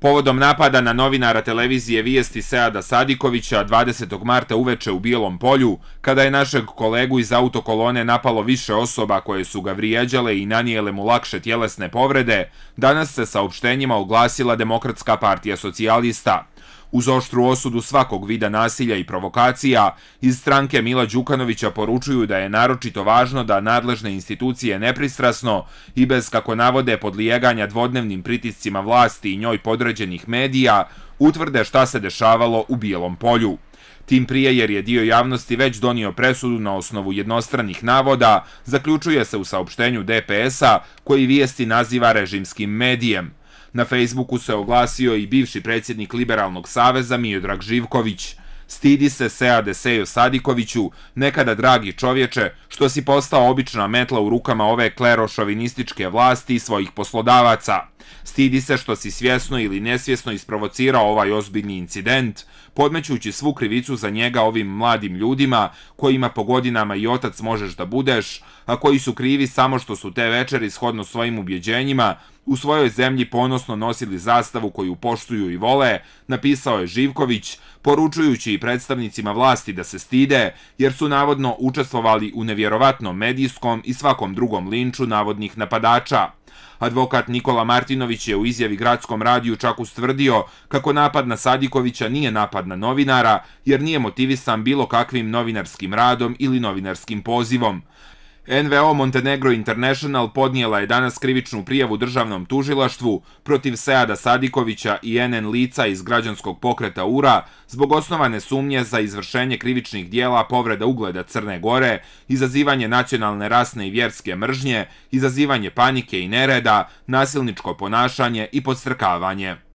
Povodom napada na novinara televizije Vijesti Seada Sadikovića 20. marta uveče u Bijelom polju, kada je našeg kolegu iz autokolone napalo više osoba koje su ga vrijeđale i nanijele mu lakše tjelesne povrede, danas se saopštenjima oglasila Demokratska partija socijalista. Uz oštru osudu svakog vida nasilja i provokacija, iz stranke Mila Đukanovića poručuju da je naročito važno da nadležne institucije nepristrasno i bez kako navode podlijeganja dvodnevnim pritiscima vlasti i njoj podređenih medija, utvrde šta se dešavalo u Bijelom polju. Tim prije jer je dio javnosti već donio presudu na osnovu jednostranih navoda, zaključuje se u saopštenju DPS-a koji vijesti naziva režimskim medijem. Na Facebooku se oglasio i bivši predsjednik Liberalnog saveza Mijodrag Živković. Stidi se Seade Sejo Sadikoviću, nekada dragi čovječe, što si postao obična metla u rukama ove klerošovinističke vlasti i svojih poslodavaca. Stidi se što si svjesno ili nesvjesno isprovocirao ovaj ozbiljni incident, podmećući svu krivicu za njega ovim mladim ljudima, kojima po godinama i otac možeš da budeš, a koji su krivi samo što su te večeri shodno svojim ubjeđenjima, u svojoj zemlji ponosno nosili zastavu koju poštuju i vole, napisao je Živković, poručujući i predstavnicima vlasti da se stide, jer su navodno učestvovali u nevjerovatnom medijskom i svakom drugom linču navodnih napadača. Advokat Nikola Martinović je u izjavi Gradskom radiju čak ustvrdio kako napad na Sadikovića nije napad na novinara, jer nije motivisan bilo kakvim novinarskim radom ili novinarskim pozivom. NVO Montenegro International podnijela je danas krivičnu prijavu državnom tužilaštvu protiv Seada Sadikovića i NN lica iz građanskog pokreta URA zbog osnovane sumnje za izvršenje krivičnih dijela povreda ugleda Crne Gore, izazivanje nacionalne rasne i vjerske mržnje, izazivanje panike i nereda, nasilničko ponašanje i podstrkavanje.